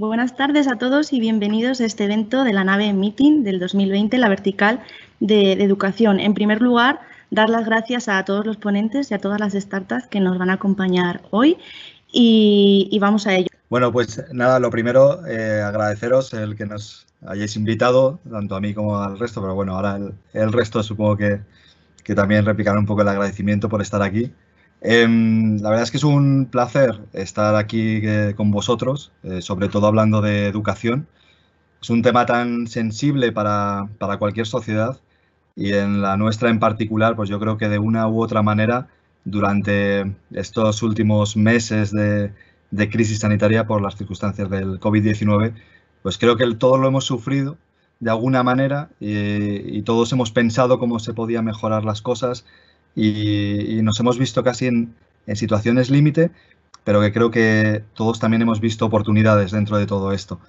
Buenas tardes a todos y bienvenidos a este evento de la nave Meeting del 2020, la vertical de, educación. En primer lugar, dar las gracias a todos los ponentes y a todas las startups que nos van a acompañar hoy y, vamos a ello. Bueno, pues nada, lo primero, eh, agradeceros el que nos hayáis invitado, tanto a mí como al resto, pero bueno, ahora el, resto supongo que, también replicará un poco el agradecimiento por estar aquí Em, la verdad es que es un placer estar aquí eh, con vosotros, eh, sobre todo hablando de educación. Es un tema tan sensible para, cualquier sociedad y en la nuestra en particular, pues yo creo que de una u otra manera, durante estos últimos meses de, crisis sanitaria por las circunstancias del COVID-19, pues creo que todos lo hemos sufrido de alguna manera y, eh, y todos hemos pensado cómo se podía mejorar las cosas y, nos hemos visto casi en, situaciones límite, pero que creo que todos también hemos visto oportunidades dentro de todo esto.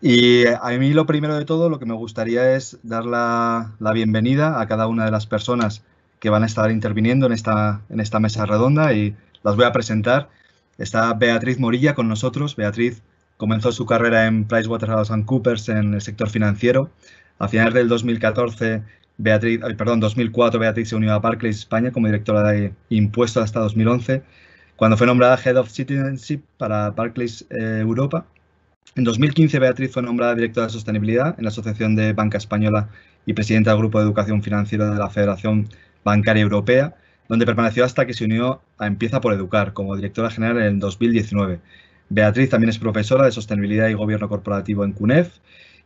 Y a mí lo primero de todo, lo que me gustaría es dar la, bienvenida a cada una de las personas que van a estar interviniendo en esta, en esta mesa redonda y las voy a presentar. Está Beatriz Morilla con nosotros. Beatriz comenzó su carrera en PricewaterhouseCoopers en el sector financiero. A finales del 2014 Beatriz, perdón, 2004 Beatriz se unió a Barclays España como directora de impuestos hasta 2011, cuando fue nombrada Head of Citizenship para Barclays eh, Europa. En 2015 Beatriz fue nombrada directora de sostenibilidad en la Asociación de Banca Española y presidenta del Grupo de Educación Financiera de la Federación Bancaria Europea, donde permaneció hasta que se unió a Empieza por Educar como directora general en 2019. Beatriz también es profesora de Sostenibilidad y Gobierno Corporativo en CUNEF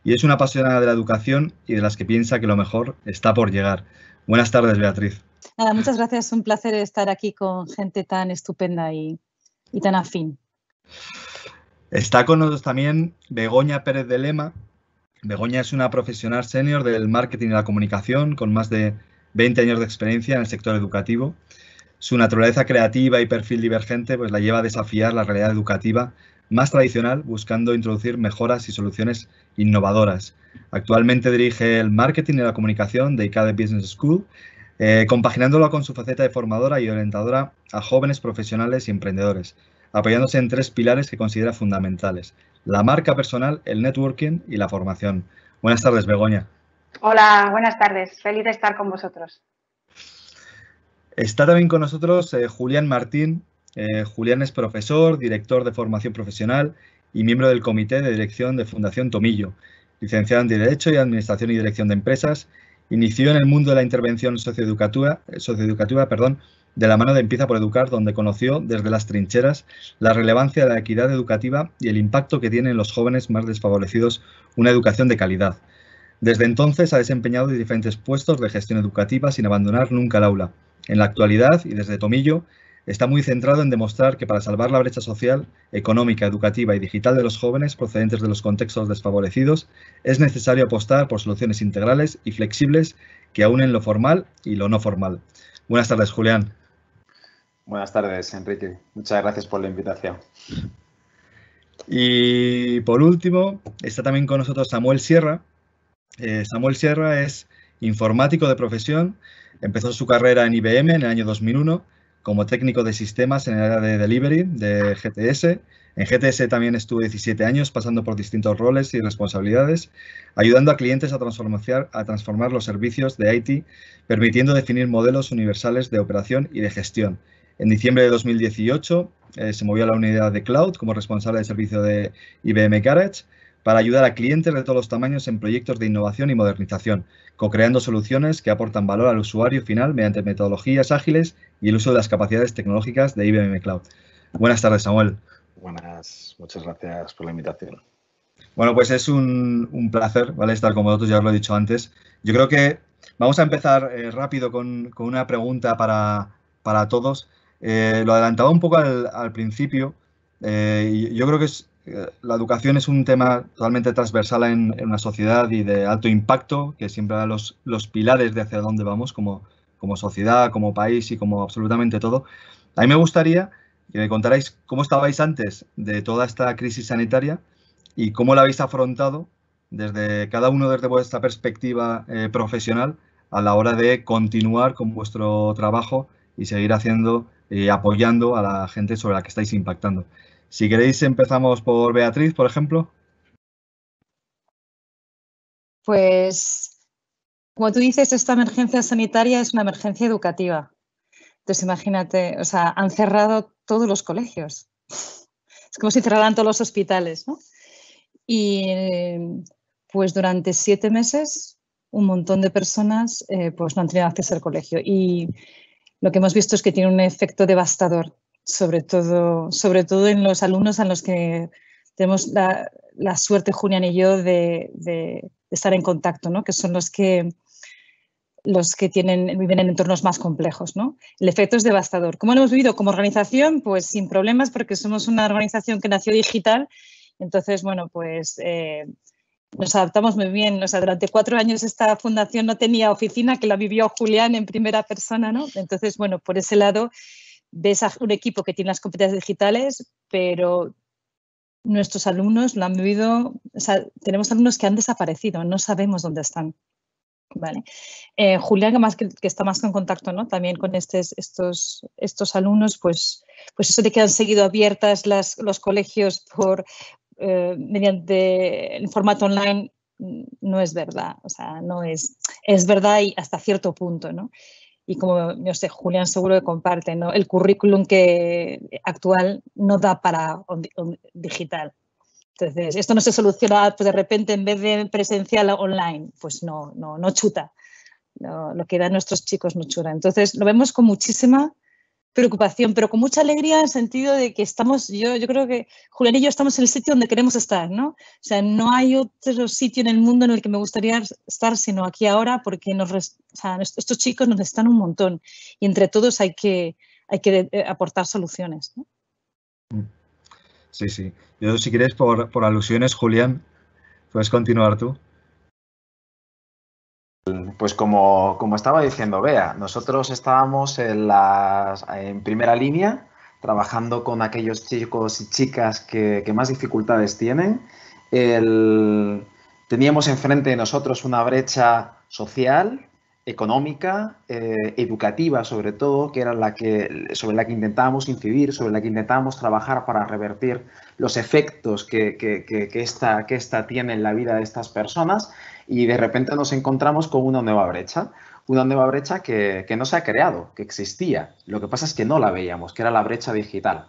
y es una apasionada de la educación y de las que piensa que lo mejor está por llegar. Buenas tardes, Beatriz. muchas gracias, es un placer estar aquí con gente tan estupenda y, tan afín. Está con nosotros también Begoña Pérez de Lema. Begoña es una profesional senior del marketing y la comunicación con más de 20 años de experiencia en el sector educativo. Su naturaleza creativa y perfil divergente pues, la lleva a desafiar la realidad educativa más tradicional, buscando introducir mejoras y soluciones innovadoras. Actualmente dirige el marketing y la comunicación de ICADE Business School, eh, compaginándolo con su faceta de formadora y orientadora a jóvenes profesionales y emprendedores, apoyándose en tres pilares que considera fundamentales, la marca personal, el networking y la formación. Buenas tardes, Begoña. Hola, buenas tardes. Feliz de estar con vosotros. Está también con nosotros eh, Julián Martín, eh, Julián es profesor, director de formación profesional y miembro del comité de dirección de Fundación Tomillo. Licenciado en Derecho y Administración y Dirección de Empresas, inició en el mundo de la intervención socioeducativa, perdón, de la mano de Empieza por Educar, donde conoció desde las trincheras la relevancia de la equidad educativa y el impacto que tiene en los jóvenes más desfavorecidos una educación de calidad. Desde entonces ha desempeñado diferentes puestos de gestión educativa sin abandonar nunca el aula. En la actualidad y desde Tomillo está muy centrado en demostrar que para salvar la brecha social, económica, educativa y digital de los jóvenes procedentes de los contextos desfavorecidos, es necesario apostar por soluciones integrales y flexibles que aúnen lo formal y lo no formal. Buenas tardes, Julián. Buenas tardes, Enrique. Muchas gracias por la invitación. Y por último, está también con nosotros Samuel Sierra. Eh, Samuel Sierra es informático de profesión, empezó su carrera en IBM en el año 2001 como técnico de sistemas en el área de delivery de GTS. En GTS también estuve 17 años pasando por distintos roles y responsabilidades, ayudando a clientes a transformar, los servicios de IT, permitiendo definir modelos universales de operación y de gestión. En diciembre de 2018 eh, se movió a la unidad de cloud como responsable de servicio de IBM Garage para ayudar a clientes de todos los tamaños en proyectos de innovación y modernización, co-creando soluciones que aportan valor al usuario final mediante metodologías ágiles y el uso de las capacidades tecnológicas de IBM Cloud. Buenas tardes, Samuel. Buenas, muchas gracias por la invitación. Bueno, pues es un, placer ¿vale? estar con vosotros, ya os lo he dicho antes. Yo creo que vamos a empezar eh, rápido con, una pregunta para, todos. Eh, lo adelantaba un poco al, principio. Eh, yo creo que la educación es un tema totalmente transversal en, una sociedad y de alto impacto, que siempre da los, los pilares de hacia dónde vamos como, como sociedad, como país y como absolutamente todo. A mí me gustaría que me contarais cómo estabais antes de toda esta crisis sanitaria y cómo la habéis afrontado desde cada uno desde vuestra perspectiva eh, profesional a la hora de continuar con vuestro trabajo y seguir haciendo y eh, apoyando a la gente sobre la que estáis impactando. Si queréis empezamos por Beatriz, por ejemplo. Pues como tú dices, esta emergencia sanitaria es una emergencia educativa. Entonces, imagínate, o sea, han cerrado todos los colegios. Es como si cerraran todos los hospitales, ¿no? Y pues durante siete meses un montón de personas eh, pues no han tenido acceso al colegio. Y lo que hemos visto es que tiene un efecto devastador, sobre todo, sobre todo en los alumnos a los que tenemos la, suerte, Julián y yo, de, estar en contacto, que son los que los que tienen, viven en entornos más complejos. ¿no? El efecto es devastador. ¿Cómo lo hemos vivido como organización? Pues sin problemas, porque somos una organización que nació digital. Entonces, bueno, pues eh, nos adaptamos muy bien. durante cuatro años esta fundación no tenía oficina, que la vivió Julián en primera persona, ¿no? Entonces, bueno, por ese lado ves un equipo que tiene las competencias digitales, pero nuestros alumnos lo han vivido, o sea, tenemos alumnos que han desaparecido, no sabemos dónde están. Vale. Eh, Julián, que, más que, está más en contacto ¿no? también con estos, estos alumnos, pues, pues eso de que han seguido abiertas las, los colegios por, eh, mediante el formato online no es verdad, o sea, no es, es verdad y hasta cierto punto, ¿no? Y como, no sé, Julián seguro que comparte, ¿no? El currículum que actual no da para digital, entonces, esto no se soluciona pues, de repente en vez de presencial online, pues no, no, no chuta. lo que dan nuestros chicos no chura Entonces, lo vemos con muchísima preocupación, pero con mucha alegría en el sentido de que estamos, yo, yo creo que Julián y yo estamos en el sitio donde queremos estar, ¿no? O sea, no hay otro sitio en el mundo en el que me gustaría estar sino aquí ahora porque nos, estos chicos nos están un montón y entre todos hay que, hay que eh, aportar soluciones. ¿no? Mm. Sí, sí. Yo, si quieres, por, alusiones, Julián, puedes continuar tú. Pues como, como estaba diciendo Bea, nosotros estábamos en, en primera línea trabajando con aquellos chicos y chicas que, más dificultades tienen. teníamos enfrente de nosotros una brecha social económica, eh, educativa sobre todo, que era la que, sobre la que intentábamos incidir, sobre la que intentábamos trabajar para revertir los efectos que, que, que, que, esta, tiene en la vida de estas personas y de repente nos encontramos con una nueva brecha, una nueva brecha que, que no se ha creado, que existía, lo que pasa es que no la veíamos, que era la brecha digital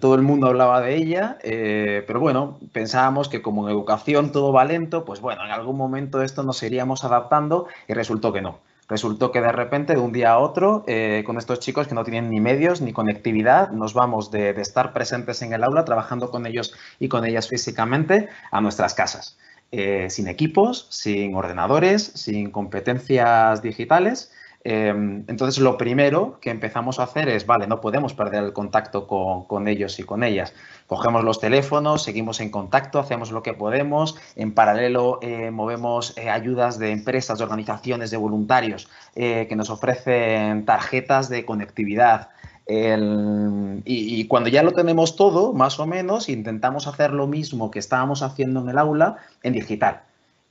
todo el mundo hablaba de ella, eh, pero bueno, pensábamos que como en educación todo va lento, pues bueno, en algún momento esto nos iríamos adaptando y resultó que no. Resultó que de repente, de un día a otro, eh, con estos chicos que no tienen ni medios ni conectividad, nos vamos de, estar presentes en el aula, trabajando con ellos y con ellas físicamente, a nuestras casas. Eh, sin equipos, sin ordenadores, sin competencias digitales Em, entonces, lo primero que empezamos a hacer es, vale, no podemos perder el contacto con, ellos y con ellas. Cogemos los teléfonos, seguimos en contacto, hacemos lo que podemos. En paralelo, eh, movemos eh, ayudas de empresas, de organizaciones, de voluntarios eh, que nos ofrecen tarjetas de conectividad. y, cuando ya lo tenemos todo, más o menos, intentamos hacer lo mismo que estábamos haciendo en el aula en digital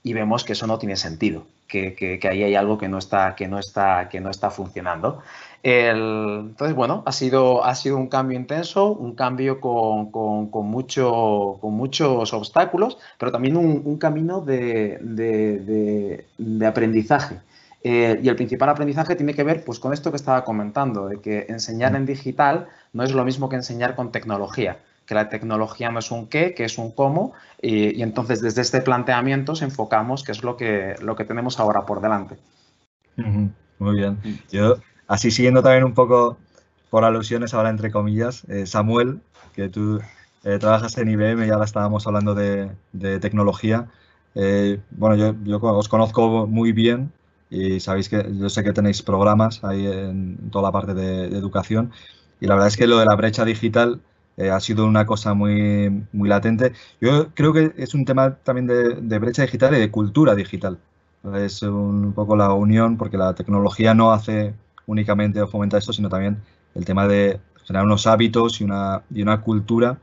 y vemos que eso no tiene sentido, que, ahí hay algo que no está, que no está, que no está funcionando. entonces, bueno, ha sido, ha sido un cambio intenso, un cambio con, con muchos obstáculos, pero también un, camino de, aprendizaje. Eh, y el principal aprendizaje tiene que ver pues, con esto que estaba comentando, de que enseñar en digital no es lo mismo que enseñar con tecnología que la tecnología no es un qué, que es un cómo, y, entonces desde este planteamiento se enfocamos que es lo que, lo que tenemos ahora por delante. Muy bien. Yo, así siguiendo también un poco por alusiones ahora entre comillas, eh, Samuel, que tú eh, trabajas en IBM ya ahora estábamos hablando de, tecnología. Eh, bueno, yo, os conozco muy bien y sabéis que yo sé que tenéis programas ahí en toda la parte de educación y la verdad es que lo de la brecha digital eh, ha sido una cosa muy, muy latente. Yo creo que es un tema también de, brecha digital y de cultura digital. Es un, poco la unión, porque la tecnología no hace únicamente o fomenta esto, sino también el tema de generar unos hábitos y una, y una cultura,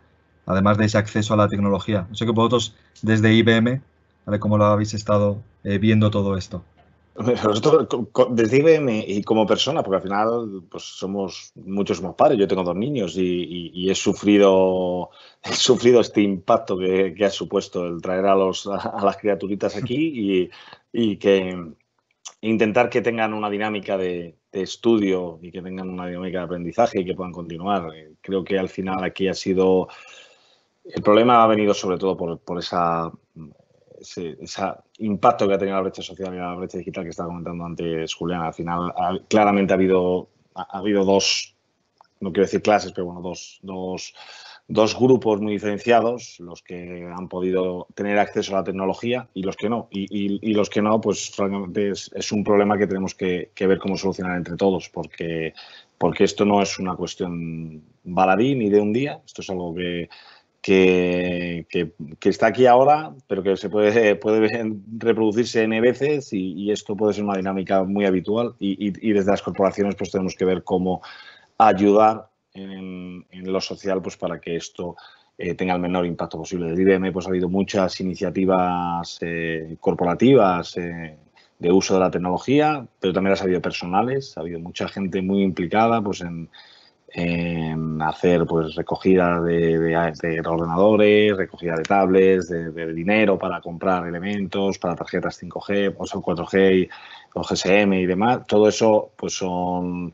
además de ese acceso a la tecnología. No sé que vosotros desde IBM, ¿vale? ¿cómo lo habéis estado eh, viendo todo esto? Nosotros, desde y como persona, porque al final pues somos muchos más padres, yo tengo dos niños y, he, sufrido, he sufrido este impacto que, ha supuesto el traer a, los, las criaturitas aquí y, que intentar que tengan una dinámica de, de, estudio y que tengan una dinámica de aprendizaje y que puedan continuar. Eh, creo que al final aquí ha sido... El problema ha venido sobre todo por esa ese, impacto que ha tenido la brecha social y la brecha digital que estaba comentando antes Julián, al final claramente ha habido, ha, habido dos, no quiero decir clases, pero bueno, dos, dos, grupos muy diferenciados, los que han podido tener acceso a la tecnología y los que no. Y, los que no, pues francamente es, un problema que tenemos que, ver cómo solucionar entre todos, porque, porque esto no es una cuestión baladí ni de un día, esto es algo que, que, está aquí ahora, pero que se puede, puede reproducirse N veces y, esto puede ser una dinámica muy habitual y, desde las corporaciones pues tenemos que ver cómo ayudar en, lo social pues para que esto eh, tenga el menor impacto posible. Desde IBM pues ha habido muchas iniciativas eh, corporativas eh, de uso de la tecnología, pero también las ha habido personales, ha habido mucha gente muy implicada pues en hacer pues recogida de, ordenadores, recogida de tablets, de, dinero para comprar elementos, para tarjetas 5G, o 4G o GSM y demás. Todo eso pues son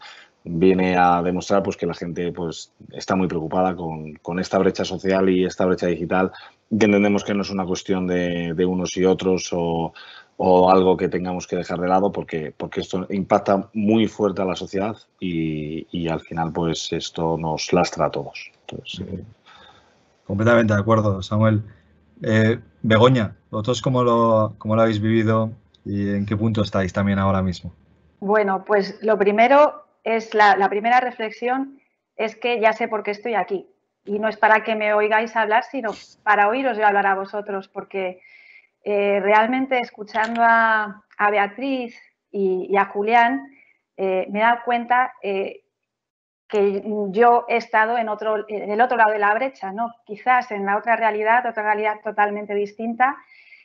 viene a demostrar pues que la gente pues está muy preocupada con, esta brecha social y esta brecha digital que entendemos que no es una cuestión de, de unos y otros o o algo que tengamos que dejar de lado porque, porque esto impacta muy fuerte a la sociedad y, al final pues esto nos lastra a todos. Completamente de acuerdo, Samuel. Eh, Begoña, ¿vosotros cómo lo, cómo lo habéis vivido y en qué punto estáis también ahora mismo? Bueno, pues lo primero es la, primera reflexión es que ya sé por qué estoy aquí. Y no es para que me oigáis hablar, sino para oíros hablar a vosotros, porque eh, realmente escuchando a, Beatriz y, a Julián, eh, me he dado cuenta eh, que yo he estado en, otro, en el otro lado de la brecha, ¿no? quizás en la otra realidad, otra realidad totalmente distinta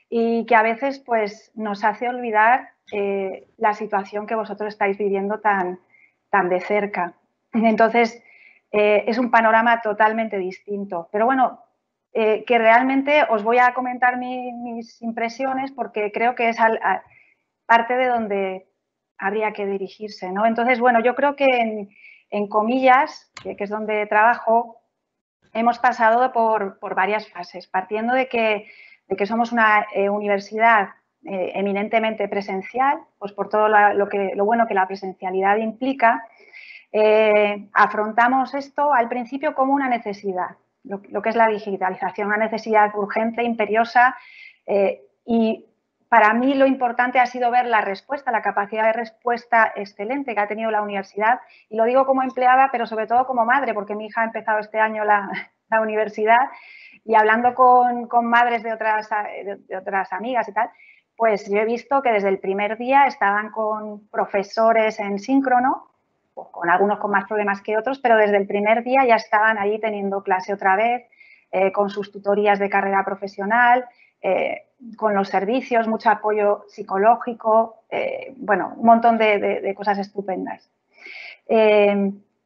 y que a veces pues, nos hace olvidar la situación que vosotros estáis viviendo tan, tan de cerca. Entonces, es un panorama totalmente distinto. Pero bueno, eh, que realmente os voy a comentar mis impresiones porque creo que es parte de donde habría que dirigirse. Entonces, bueno, yo creo que en, comillas, que, es donde trabajo, hemos pasado por, varias fases, partiendo de que, somos una eh, universidad eh, eminentemente presencial, pues por todo lo, bueno que la presencialidad implica, afrontamos esto al principio como una necesidad lo, que es la digitalización, una necesidad urgente, imperiosa eh, y para mí lo importante ha sido ver la respuesta, la capacidad de respuesta excelente que ha tenido la universidad. Y lo digo como empleada, pero sobre todo como madre, porque mi hija ha empezado este año la, universidad y hablando con, madres de otras, de otras, amigas y tal, pues yo he visto que desde el primer día estaban con profesores en síncrono pues, con algunos con más problemas que otros, pero desde el primer día ya estaban allí teniendo clase otra vez, eh, con sus tutorías de carrera profesional, eh, con los servicios, mucho apoyo psicológico, eh, bueno, un montón de, cosas estupendas.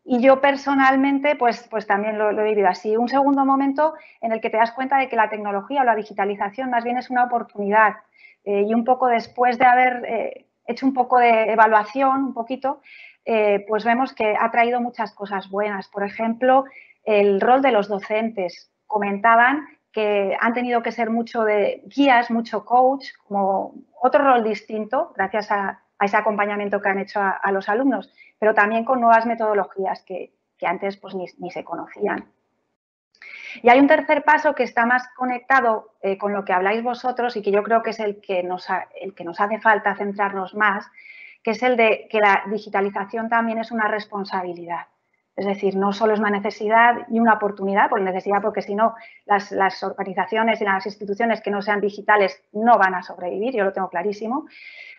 y yo personalmente, pues, pues también lo, he vivido así. Un segundo momento en el que te das cuenta de que la tecnología o la digitalización más bien es una oportunidad. y un poco después de haber hecho un poco de evaluación, un poquito, eh, pues vemos que ha traído muchas cosas buenas. Por ejemplo, el rol de los docentes. Comentaban que han tenido que ser mucho de guías, mucho coach, como otro rol distinto, gracias a, ese acompañamiento que han hecho a, los alumnos, pero también con nuevas metodologías que, antes pues, ni, se conocían. Y hay un tercer paso que está más conectado eh, con lo que habláis vosotros y que yo creo que es el que nos hace falta centrarnos más, que es el de que la digitalización también es una responsabilidad. Es decir, no solo es una necesidad y una oportunidad, por necesidad, porque si no, las, organizaciones y las instituciones que no sean digitales no van a sobrevivir, yo lo tengo clarísimo,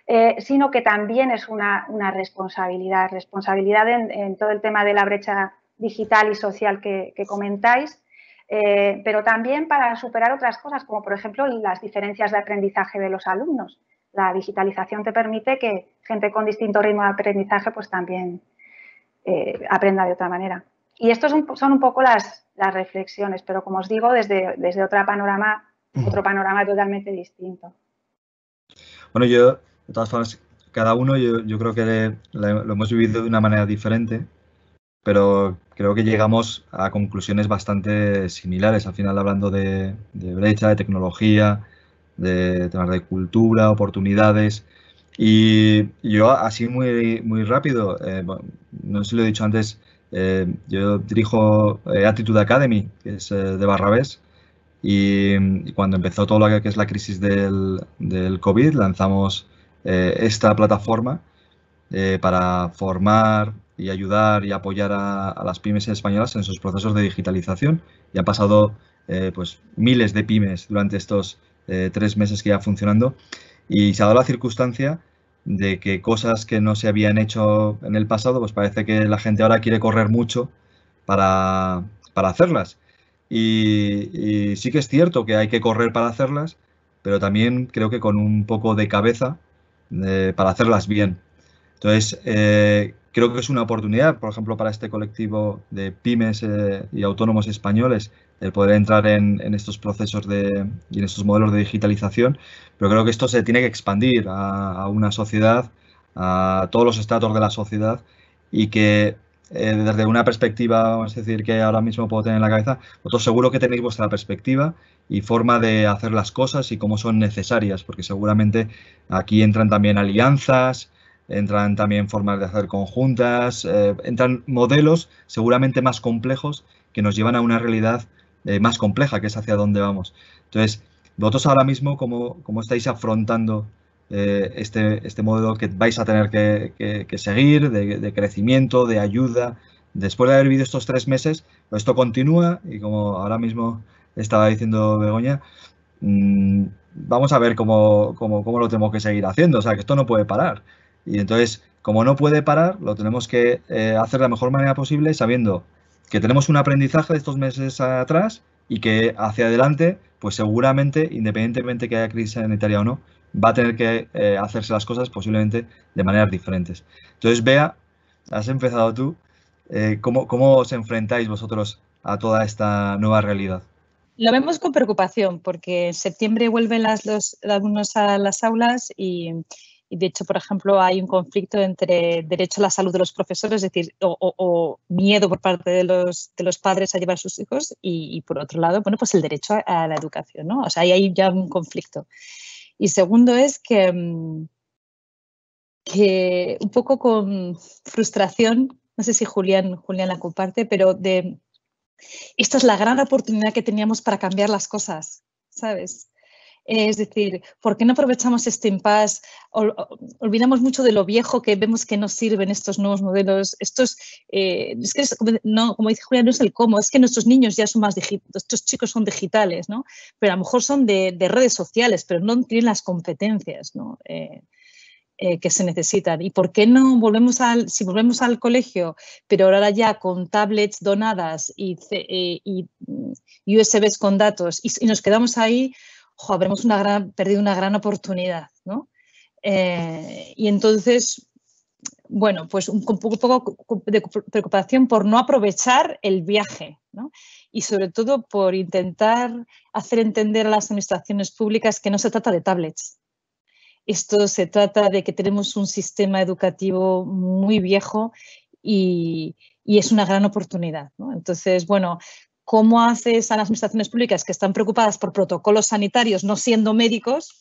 eh, sino que también es una, responsabilidad, responsabilidad en, todo el tema de la brecha digital y social que, comentáis, eh, pero también para superar otras cosas, como por ejemplo las diferencias de aprendizaje de los alumnos la digitalización te permite que gente con distinto ritmo de aprendizaje pues también eh, aprenda de otra manera. Y estos son, un poco las, reflexiones, pero como os digo, desde, otra panorama, otro panorama totalmente distinto. Bueno, yo, de todas formas, cada uno yo, creo que lo hemos vivido de una manera diferente, pero creo que llegamos a conclusiones bastante similares, al final hablando de, de brecha, de tecnología, de temas de cultura, oportunidades. Y yo así muy, muy rápido, eh, no sé si lo he dicho antes, eh, yo dirijo eh, Attitude Academy, que es de Barrabés, y, cuando empezó todo lo que es la crisis del, COVID, lanzamos esta plataforma para formar y ayudar y apoyar a, a, las pymes españolas en sus procesos de digitalización. Y han pasado pues miles de pymes durante estos tres meses que ya funcionando, y se ha dado la circunstancia de que cosas que no se habían hecho en el pasado, pues parece que la gente ahora quiere correr mucho para, hacerlas. Y, sí que es cierto que hay que correr para hacerlas, pero también creo que con un poco de cabeza eh, para hacerlas bien. Entonces, eh, creo que es una oportunidad, por ejemplo, para este colectivo de pymes eh, y autónomos españoles el poder entrar en, estos procesos de, y en estos modelos de digitalización, pero creo que esto se tiene que expandir a, una sociedad, a todos los estratos de la sociedad y que eh, desde una perspectiva, vamos decir, que ahora mismo puedo tener en la cabeza, vosotros seguro que tenéis vuestra perspectiva y forma de hacer las cosas y cómo son necesarias, porque seguramente aquí entran también alianzas, entran también formas de hacer conjuntas, eh, entran modelos seguramente más complejos que nos llevan a una realidad eh, más compleja, que es hacia dónde vamos. Entonces, vosotros ahora mismo, ¿cómo, cómo estáis afrontando eh, este, este modelo que vais a tener que, seguir, de, crecimiento, de ayuda? Después de haber vivido estos tres meses, esto continúa y como ahora mismo estaba diciendo Begoña, mm, vamos a ver cómo, lo tenemos que seguir haciendo. O sea, que esto no puede parar. Y entonces, como no puede parar, lo tenemos que eh, hacer de la mejor manera posible, sabiendo que tenemos un aprendizaje de estos meses atrás y que hacia adelante, pues seguramente, independientemente que haya crisis sanitaria o no, va a tener que eh, hacerse las cosas posiblemente de maneras diferentes. Entonces, Bea, has empezado tú. Eh, ¿cómo, os enfrentáis vosotros a toda esta nueva realidad? Lo vemos con preocupación porque en septiembre vuelven las, los alumnos a las aulas y, y de hecho, por ejemplo, hay un conflicto entre derecho a la salud de los profesores, es decir, o, miedo por parte de los, de los padres a llevar a sus hijos y, por otro lado, bueno, pues el derecho a, la educación, ¿no? O sea, ahí hay ya un conflicto. Y segundo es mm, que, un poco con frustración, no sé si Julián, Julián la comparte, pero de esta es la gran oportunidad que teníamos para cambiar las cosas, ¿sabes? Es decir, ¿por qué no aprovechamos este impasse? olvidamos mucho de lo viejo que vemos que no sirven estos nuevos modelos. Estos, es eh, no, como dice Julia, no es el cómo, es que nuestros niños ya son más digitales, estos chicos son digitales, ¿no? Pero a lo mejor son de, redes sociales, pero no tienen las competencias, eh, eh, que se necesitan. ¿Y por qué no volvemos al, si volvemos al colegio, pero ahora ya con tablets donadas y, USBs con datos y, nos quedamos ahí habremos perdido una gran oportunidad, ¿no? Eh, y entonces, bueno, pues un poco, de preocupación por no aprovechar el viaje, ¿no? Y sobre todo por intentar hacer entender a las administraciones públicas que no se trata de tablets. Esto se trata de que tenemos un sistema educativo muy viejo y, es una gran oportunidad. ¿no? Entonces, bueno, cómo haces a las administraciones públicas que están preocupadas por protocolos sanitarios no siendo médicos,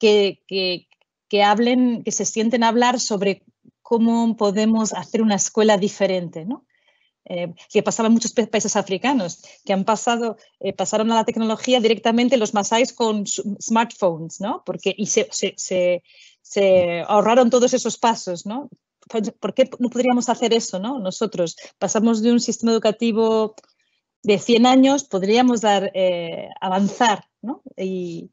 Que, que, que, hablen, que se sienten a hablar sobre cómo podemos hacer una escuela diferente, ¿no? Eh, que pasaba en muchos países africanos, que han pasado, eh, pasaron a la tecnología directamente los masáis con smartphones, ¿no? Porque y se, se, se, se, ahorraron todos esos pasos, ¿no? ¿por qué no podríamos hacer eso ¿no? nosotros? Pasamos de un sistema educativo de 100 años, podríamos dar, eh, avanzar, ¿no? Y,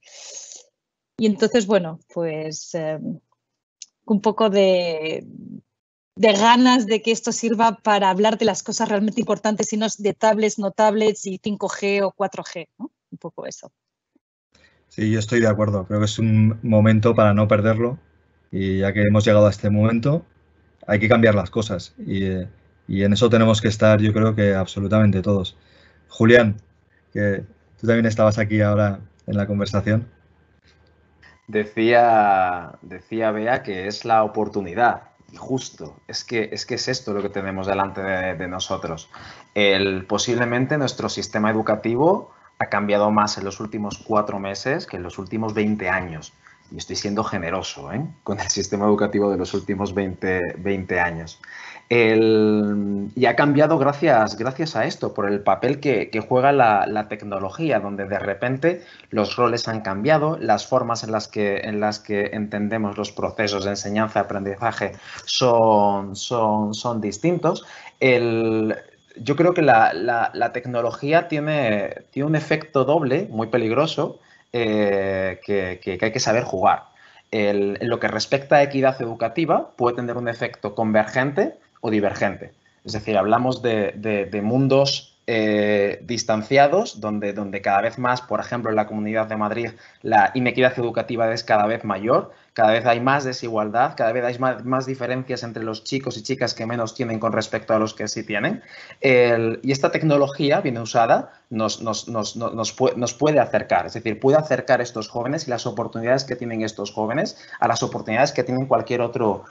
entonces, bueno, pues eh, un poco de, ganas de que esto sirva para hablar de las cosas realmente importantes y no de tablets, no tablets y 5G o 4G, ¿no? Un poco eso. Sí, yo estoy de acuerdo. Creo que es un momento para no perderlo. Y ya que hemos llegado a este momento, hay que cambiar las cosas y, en eso tenemos que estar yo creo que absolutamente todos. Julián, que tú también estabas aquí ahora en la conversación. Decía, decía Bea que es la oportunidad y justo, es que, es esto lo que tenemos delante de, nosotros. El, posiblemente nuestro sistema educativo ha cambiado más en los últimos cuatro meses que en los últimos 20 años y estoy siendo generoso ¿eh? con el sistema educativo de los últimos 20, 20 años. y ha cambiado gracias, gracias a esto, por el papel que, juega la, tecnología, donde de repente los roles han cambiado, las formas en las que, en las que entendemos los procesos de enseñanza, aprendizaje son, son, son distintos. yo creo que la, tecnología tiene, tiene un efecto doble muy peligroso eh, que, hay que saber jugar. en lo que respecta a equidad educativa, puede tener un efecto convergente o divergente. Es decir, hablamos de mundos eh, distanciados, donde, donde cada vez más, por ejemplo, en la Comunidad de Madrid, la inequidad educativa es cada vez mayor, cada vez hay más desigualdad, cada vez hay más, diferencias entre los chicos y chicas que menos tienen con respecto a los que sí tienen. y esta tecnología bien usada nos, nos, nos, puede acercar, es decir, puede acercar estos jóvenes y las oportunidades que tienen estos jóvenes a las oportunidades que tienen cualquier otro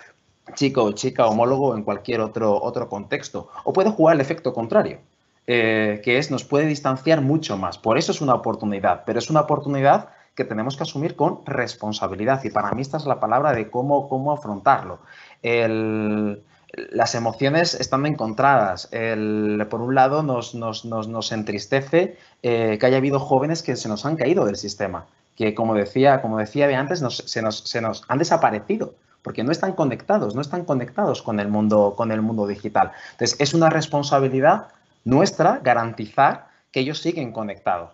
chico o chica homólogo en cualquier otro, otro contexto. O puede jugar el efecto contrario, eh, que es nos puede distanciar mucho más. Por eso es una oportunidad, pero es una oportunidad que tenemos que asumir con responsabilidad. Y para mí esta es la palabra de cómo, cómo afrontarlo. las emociones están encontradas. por un lado, nos, entristece eh, que haya habido jóvenes que se nos han caído del sistema, que como decía, como decía antes, se, nos, se nos han desaparecido porque no están conectados, no están conectados con el mundo, con el mundo digital. Entonces, es una responsabilidad nuestra garantizar que ellos siguen conectados.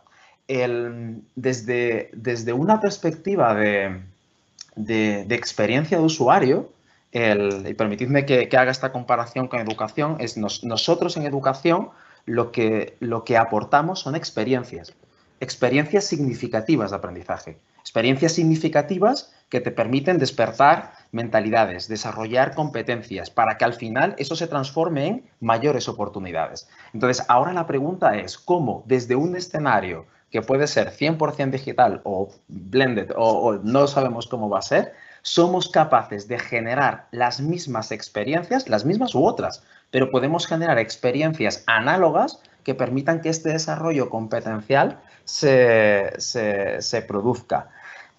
desde, una perspectiva de, experiencia de usuario, el, y permitidme que, que, haga esta comparación con educación, es nosotros en educación lo que, lo que aportamos son experiencias, experiencias significativas de aprendizaje, experiencias significativas que te permiten despertar mentalidades, desarrollar competencias, para que al final eso se transforme en mayores oportunidades. Entonces, ahora la pregunta es, ¿cómo desde un escenario que puede ser 100% digital o blended o, no sabemos cómo va a ser, somos capaces de generar las mismas experiencias, las mismas u otras, pero podemos generar experiencias análogas que permitan que este desarrollo competencial se produzca.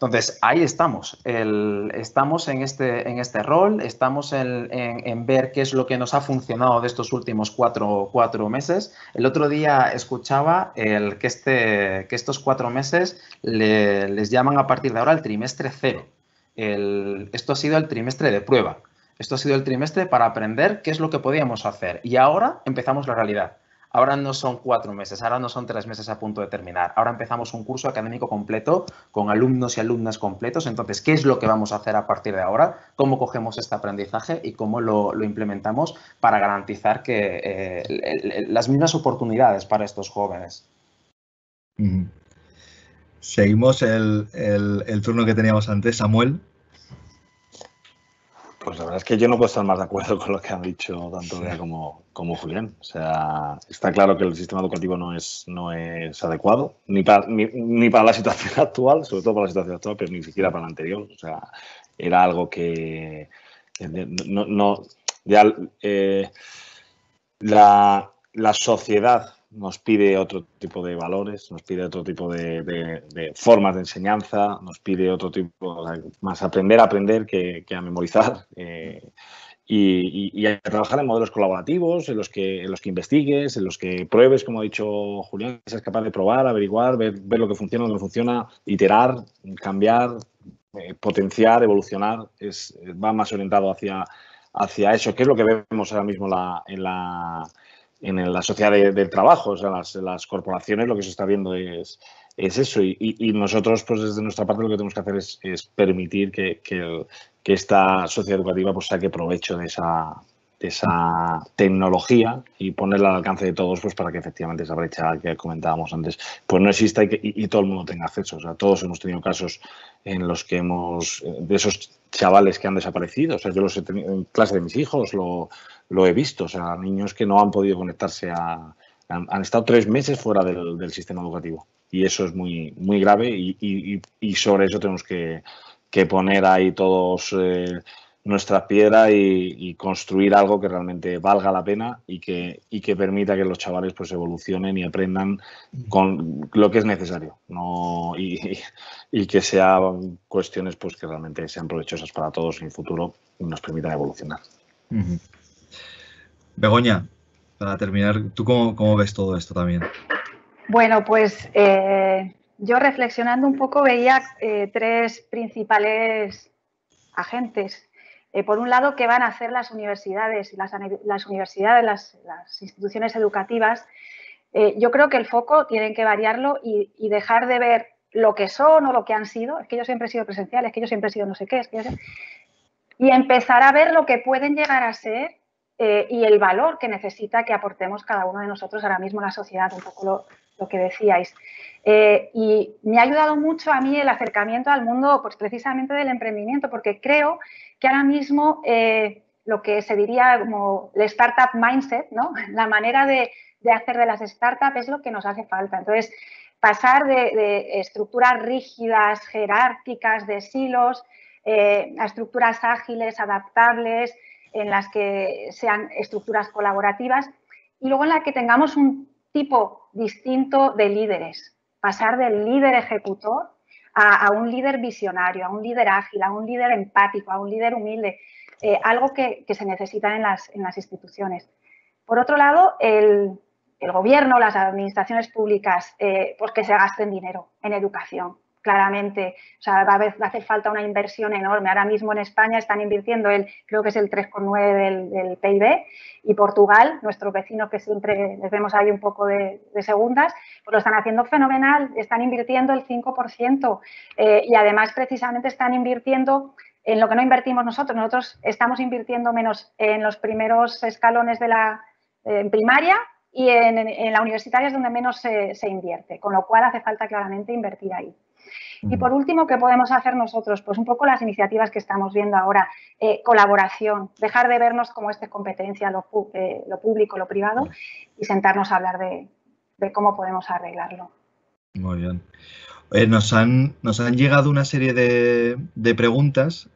Entonces, ahí estamos. estamos en este, en este rol, estamos en, ver qué es lo que nos ha funcionado de estos últimos cuatro, cuatro meses. El otro día escuchaba el, que, este, que estos cuatro meses les llaman a partir de ahora el trimestre cero. esto ha sido el trimestre de prueba. Esto ha sido el trimestre para aprender qué es lo que podíamos hacer. Y ahora empezamos la realidad. Ahora no son cuatro meses, ahora no son tres meses a punto de terminar. Ahora empezamos un curso académico completo con alumnos y alumnas completos. Entonces, ¿qué es lo que vamos a hacer a partir de ahora? ¿Cómo cogemos este aprendizaje y cómo lo, implementamos para garantizar que eh, las mismas oportunidades para estos jóvenes? Seguimos el turno que teníamos antes, Samuel. Pues la verdad es que yo no puedo estar más de acuerdo con lo que han dicho tanto Bea como, Julián. O sea, está claro que el sistema educativo no es, no es adecuado, ni para, ni, para la situación actual, sobre todo para la situación actual, pero ni siquiera para la anterior. O sea, era algo que eh, no, eh, la, la sociedad nos pide otro tipo de valores, nos pide otro tipo de, formas de enseñanza, nos pide otro tipo, más aprender a aprender que, a memorizar. Eh, y, a trabajar en modelos colaborativos, en los, que, los que investigues, en los que pruebes, como ha dicho Julián, que seas capaz de probar, averiguar, ver, lo que funciona, lo que no funciona, iterar, cambiar, eh, potenciar, evolucionar, es, va más orientado hacia, hacia eso, que es lo que vemos ahora mismo en la en la sociedad del trabajo, o sea, las, las corporaciones lo que se está viendo es, es eso. Y, nosotros, pues desde nuestra parte, lo que tenemos que hacer es, permitir que, esta sociedad educativa pues, saque provecho de esa, esa tecnología y ponerla al alcance de todos pues para que efectivamente esa brecha que comentábamos antes pues no exista y, todo el mundo tenga acceso. O sea, todos hemos tenido casos en los que hemos, de esos chavales que han desaparecido, o sea, yo los he tenido en clase de mis hijos, lo, lo he visto, o sea, niños que no han podido conectarse a, han, estado tres meses fuera del, sistema educativo y eso es muy, muy grave y, sobre eso tenemos que, poner ahí todos... Eh, nuestra piedra y, construir algo que realmente valga la pena y que, permita que los chavales pues evolucionen y aprendan con lo que es necesario y, que sean cuestiones pues que realmente sean provechosas para todos en el futuro y nos permitan evolucionar. Begoña, para terminar, ¿tú cómo, ves todo esto también? Bueno, pues eh, yo reflexionando un poco veía eh, tres principales agentes eh, por un lado, qué van a hacer las universidades las, universidades, las, instituciones educativas. Eh, yo creo que el foco tienen que variarlo y, dejar de ver lo que son o lo que han sido. Es que yo siempre he sido presencial, es que yo siempre he sido no sé qué. Es que Y empezar a ver lo que pueden llegar a ser eh, y el valor que necesita que aportemos cada uno de nosotros ahora mismo a la sociedad. Un poco lo, que decíais. Eh, y me ha ayudado mucho a mí el acercamiento al mundo, pues precisamente del emprendimiento, porque creo que ahora mismo eh, lo que se diría como el startup mindset, ¿no? la manera de, hacer de las startups es lo que nos hace falta. Entonces, pasar de, estructuras rígidas, jerárquicas, de silos, eh, a estructuras ágiles, adaptables, en las que sean estructuras colaborativas y luego en la que tengamos un tipo distinto de líderes, pasar del líder ejecutor a, un líder visionario, a un líder ágil, a un líder empático, a un líder humilde, eh, algo que, se necesita en las, instituciones. Por otro lado, el, gobierno, las administraciones públicas, eh, pues que se gasten dinero en educación, claramente, o sea, va a hacer falta una inversión enorme. Ahora mismo en España están invirtiendo el, creo que es el 3,9 del, del, PIB y Portugal, nuestro vecino que siempre les vemos ahí un poco de, segundas, pues lo están haciendo fenomenal, están invirtiendo el 5% eh, y además precisamente están invirtiendo en lo que no invertimos nosotros. Nosotros estamos invirtiendo menos en los primeros escalones de la primaria y en, la universitaria es donde menos se, invierte, con lo cual hace falta claramente invertir ahí. Y por último, ¿qué podemos hacer nosotros? Pues un poco las iniciativas que estamos viendo ahora, eh, colaboración, dejar de vernos como esta competencia, eh, lo, público, lo privado, y sentarnos a hablar de, cómo podemos arreglarlo. Muy bien. Eh, nos, han, nos han llegado una serie de, de preguntas,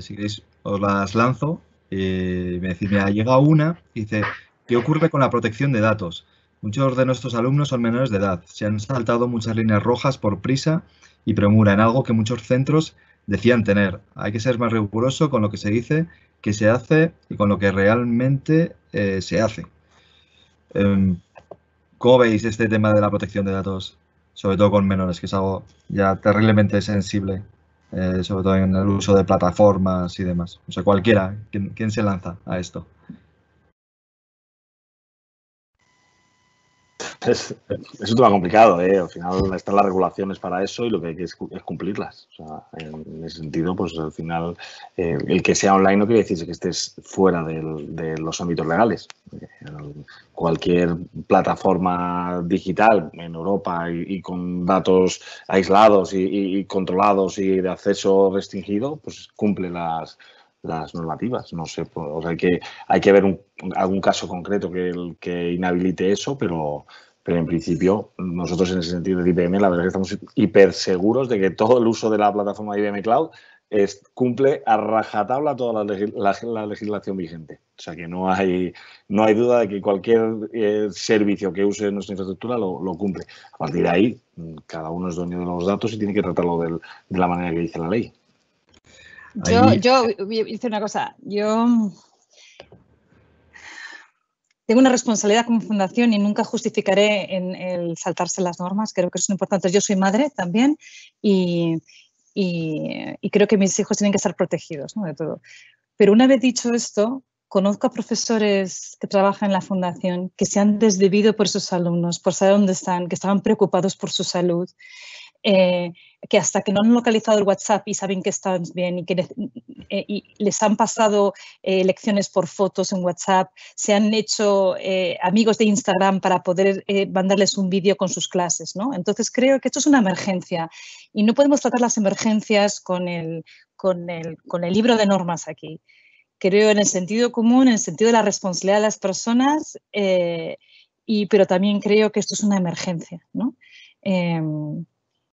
si queréis os las lanzo, y me me ha llegado una, dice, ¿Qué ocurre con la protección de datos? Muchos de nuestros alumnos son menores de edad, se han saltado muchas líneas rojas por prisa y premura en algo que muchos centros decían tener. Hay que ser más riguroso con lo que se dice, que se hace y con lo que realmente eh, se hace. Em, ¿Cómo veis este tema de la protección de datos? Sobre todo con menores, que es algo ya terriblemente sensible, eh, sobre todo en el uso de plataformas y demás. O sea, cualquiera, quién se lanza a esto? es, es, un tema complicado, ¿eh? Al final están las regulaciones para eso y lo que hay que es, cumplirlas. en ese sentido, pues al final, eh, el que sea online no quiere decir que estés fuera de los ámbitos legales. Eh, cualquier plataforma digital en Europa y, con datos aislados y, controlados y de acceso restringido, pues cumple las, normativas. No sé, pues, hay que, hay que ver algún caso concreto que, que inhabilite eso, pero, en principio, nosotros en ese sentido de IBM, la verdad es que estamos hiperseguros de que todo el uso de la plataforma IBM Cloud cumple a rajatabla toda la, legislación vigente. O sea que no hay, no hay duda de que cualquier eh, servicio que use nuestra infraestructura lo, cumple. A partir de ahí, cada uno es dueño de los datos y tiene que tratarlo de la manera que dice la ley. Yo, yo hice una cosa. Yo tengo una responsabilidad como fundación y nunca justificaré en el saltarse las normas, creo que es importante. Yo soy madre también y, creo que mis hijos tienen que estar protegidos de todo. Pero una vez dicho esto, conozco a profesores que trabajan en la fundación que se han desdebido por sus alumnos, por saber dónde están, que estaban preocupados por su salud. Eh, que hasta que no han localizado el WhatsApp y saben que están bien y que les, eh, y les han pasado eh, lecciones por fotos en WhatsApp, se han hecho amigos de Instagram para poder mandarles un vídeo con sus clases. ¿no? Entonces creo que esto es una emergencia y no podemos tratar las emergencias con el, con el, con el libro de normas aquí. Creo en el sentido común, en el sentido de la responsabilidad de las personas, y, pero también creo que esto es una emergencia. ¿no? Em,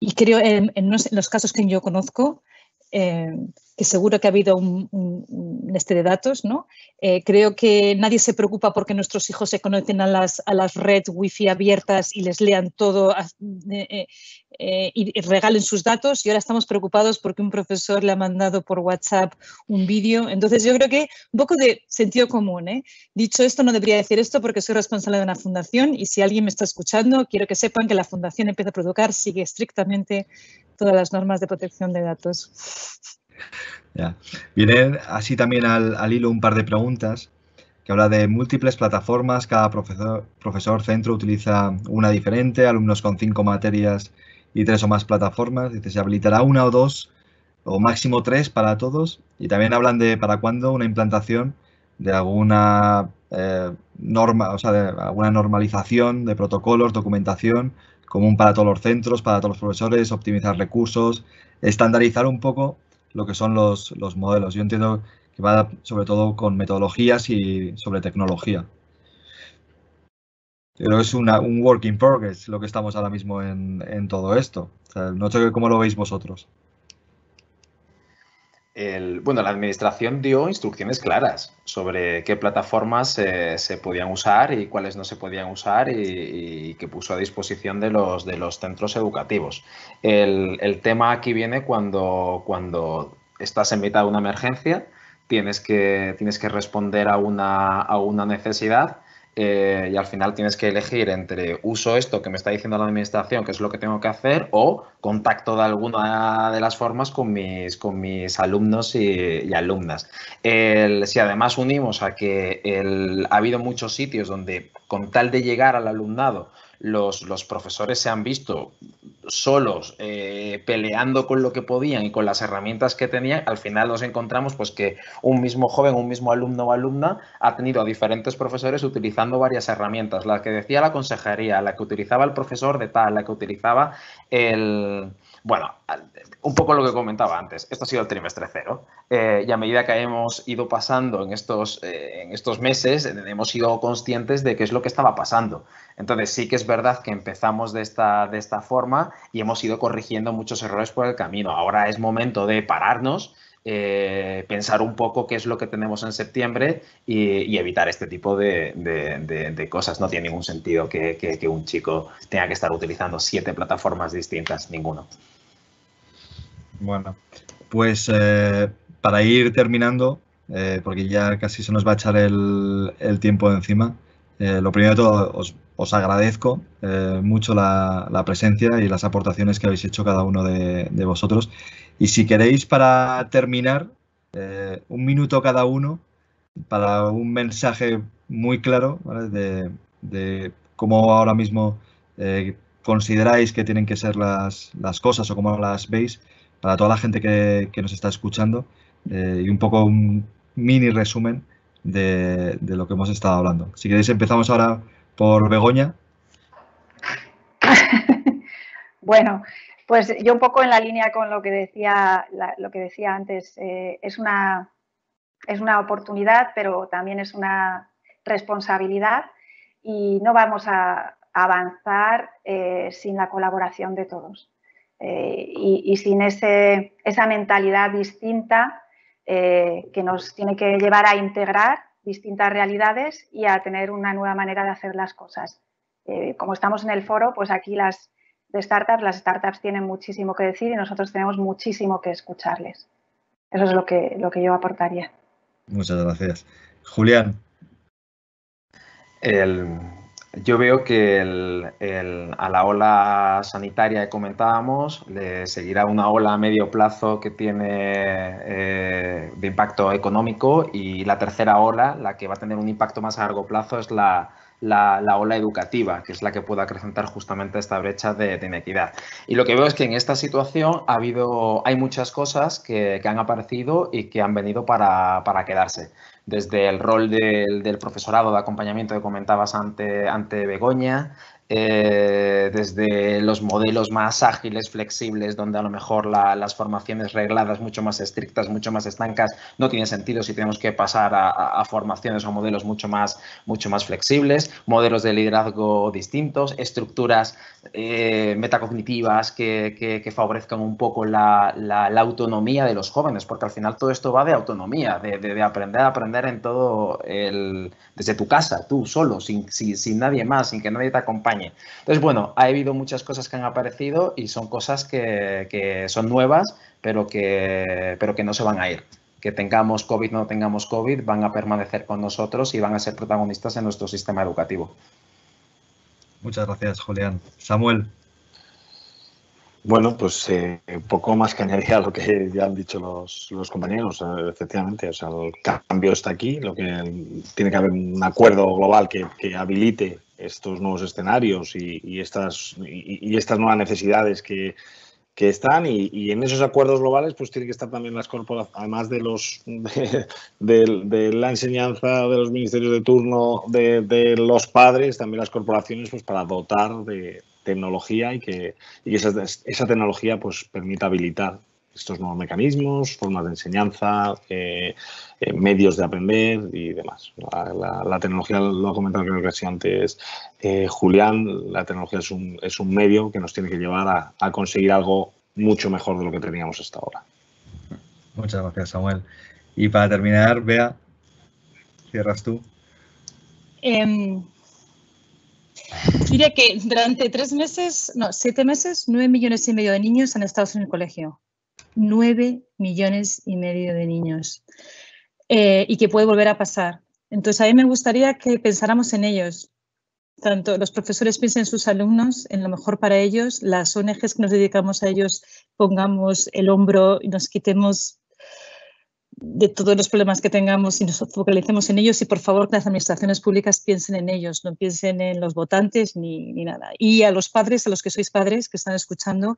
y creo, en, los casos que yo conozco, eh, que seguro que ha habido un, este de datos, ¿no? Eh, creo que nadie se preocupa porque nuestros hijos se conocen a las, a las redes wifi abiertas y les lean todo eh, eh, y regalen sus datos. Y ahora estamos preocupados porque un profesor le ha mandado por WhatsApp un vídeo. Entonces yo creo que un poco de sentido común. Dicho esto, no debería decir esto porque soy responsable de una fundación y si alguien me está escuchando, quiero que sepan que la fundación empieza a producir sigue estrictamente todas las normas de protección de datos. ya. Vienen así también al, al, hilo un par de preguntas que habla de múltiples plataformas, cada profesor, profesor centro utiliza una diferente, alumnos con cinco materias y tres o más plataformas, dice, se habilitará una o dos o máximo tres para todos y también hablan de para cuándo una implantación de alguna eh, norma, o sea, de alguna normalización de protocolos, documentación común para todos los centros, para todos los profesores, optimizar recursos, estandarizar un poco lo que son los, modelos. Yo entiendo que va sobre todo con metodologías y sobre tecnología. Yo creo que es una, un work in progress lo que estamos ahora mismo en, todo esto. no sé cómo lo veis vosotros el, bueno, la administración dio instrucciones claras sobre qué plataformas se podían usar y cuáles no se podían usar y, que puso a disposición de los, de los centros educativos. El, tema aquí viene cuando, cuando estás en mitad de una emergencia, tienes que, tienes que responder a una, a una necesidad eh, y al final tienes que elegir entre uso esto que me está diciendo la administración, que es lo que tengo que hacer, o contacto de alguna de las formas con mis, con mis alumnos y, alumnas. si además unimos a que ha habido muchos sitios donde con tal de llegar al alumnado, los, los profesores se han visto solos eh, peleando con lo que podían y con las herramientas que tenían, al final nos encontramos pues que un mismo joven, un mismo alumno o alumna ha tenido a diferentes profesores utilizando varias herramientas, La que decía la consejería, la que utilizaba el profesor de tal, la que utilizaba el, bueno, un poco lo que comentaba antes, esto ha sido el trimestre cero eh, y a medida que hemos ido pasando en estos, eh, meses, eh, hemos sido conscientes de qué es lo que estaba pasando. Entonces sí que es verdad que empezamos de esta, forma y hemos ido corrigiendo muchos errores por el camino. Ahora es momento de pararnos. pensar un poco qué es lo que tenemos en septiembre y, evitar este tipo de, cosas. No tiene ningún sentido que, que un chico tenga que estar utilizando siete plataformas distintas, ninguno. Bueno, pues eh, para ir terminando, eh, porque ya casi se nos va a echar el, tiempo encima, eh, lo primero de todo, os, agradezco mucho la, presencia y las aportaciones que habéis hecho cada uno de, vosotros. Y si queréis, para terminar, un minuto cada uno para un mensaje muy claro de, cómo ahora mismo consideráis que tienen que ser las, las cosas o cómo las veis para toda la gente que, nos está escuchando eh, y un poco un mini resumen de, lo que hemos estado hablando. Si queréis empezamos ahora por Begoña. bueno, pues yo un poco en la línea con lo que decía, lo que decía antes, eh, es, una, es una oportunidad, pero también es una responsabilidad y no vamos a avanzar eh, sin la colaboración de todos. Eh, y, sin esa mentalidad distinta eh, que nos tiene que llevar a integrar distintas realidades y a tener una nueva manera de hacer las cosas. Eh, como estamos en el foro, pues aquí las de startups, las startups tienen muchísimo que decir y nosotros tenemos muchísimo que escucharles. Eso es lo que, lo que yo aportaría. Muchas gracias. Julián. El, yo veo que a la ola sanitaria que comentábamos le seguirá una ola a medio plazo que tiene eh, de impacto económico y la tercera ola, la que va a tener un impacto más a largo plazo, es la, ola educativa, que es la que puede acrecentar justamente esta brecha de, inequidad. Y lo que veo es que en esta situación ha habido, hay muchas cosas que, han aparecido y que han venido para quedarse desde el rol del, profesorado de acompañamiento que comentabas ante, ante Begoña, eh, desde los modelos más ágiles, flexibles, donde a lo mejor las formaciones regladas, mucho más estrictas, mucho más estancas, no tienen sentido si tenemos que pasar a, formaciones o modelos mucho más, mucho más flexibles, modelos de liderazgo distintos, estructuras eh, metacognitivas que, favorezcan un poco la, autonomía de los jóvenes, porque al final todo esto va de autonomía, de, aprender a aprender en todo el, desde tu casa, tú solo, sin nadie más, sin que nadie te acompañe entonces, bueno, ha habido muchas cosas que han aparecido y son cosas que, son nuevas, pero que, pero que no se van a ir que tengamos COVID no tengamos COVID, van a permanecer con nosotros y van a ser protagonistas en nuestro sistema educativo. Muchas gracias, Julián. Samuel. Bueno, pues un eh, poco más que añadir a lo que ya han dicho los, compañeros, eh, efectivamente. el cambio está aquí, lo que tiene que haber un acuerdo global que habilite estos nuevos escenarios y, estas, y, estas nuevas necesidades que, están y, en esos acuerdos globales pues tienen que estar también las corporaciones, además de los de, la enseñanza de los ministerios de turno de, los padres, también las corporaciones pues para dotar de tecnología y que, y esa, esa tecnología pues permita habilitar estos nuevos mecanismos, formas de enseñanza, eh, eh, medios de aprender y demás. La, tecnología, lo ha comentado creo que sí antes eh, Julián, la tecnología es un, medio que nos tiene que llevar a, conseguir algo mucho mejor de lo que teníamos hasta ahora. Muchas gracias, Samuel. Y para terminar, Bea, cierras tú. Em, diría que durante tres meses, no, siete meses, nueve millones y medio de niños han estado en el colegio. 9 millones y medio de niños eh, y que puede volver a pasar. Entonces, a mí me gustaría que pensáramos en ellos. Tanto los profesores piensen en sus alumnos, en lo mejor para ellos, las ONGs que nos dedicamos a ellos pongamos el hombro y nos quitemos de todos los problemas que tengamos y nos focalicemos en ellos y por favor que las administraciones públicas piensen en ellos, no piensen en los votantes ni, nada. Y a los padres, a los que sois padres que están escuchando,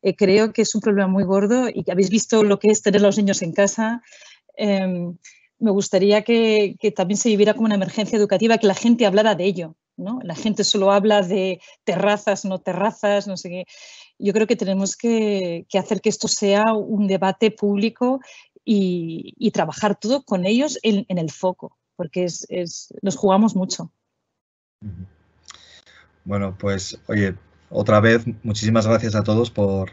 eh, creo que es un problema muy gordo y que habéis visto lo que es tener a los niños en casa. Em, me gustaría que, también se viviera como una emergencia educativa, que la gente hablara de ello, ¿No? La gente solo habla de terrazas, no terrazas, no sé qué. Yo creo que tenemos que, que hacer que esto sea un debate público y, trabajar todo con ellos en, el foco, porque es, es, jugamos mucho. Bueno, pues oye, otra vez muchísimas gracias a todos por,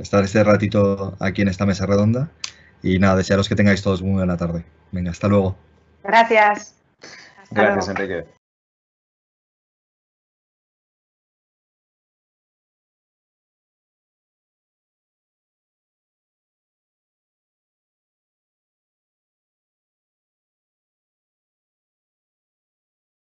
estar este ratito aquí en esta mesa redonda y nada, desearos que tengáis todos muy buena tarde. Venga, hasta luego. Gracias. gracias, Enrique.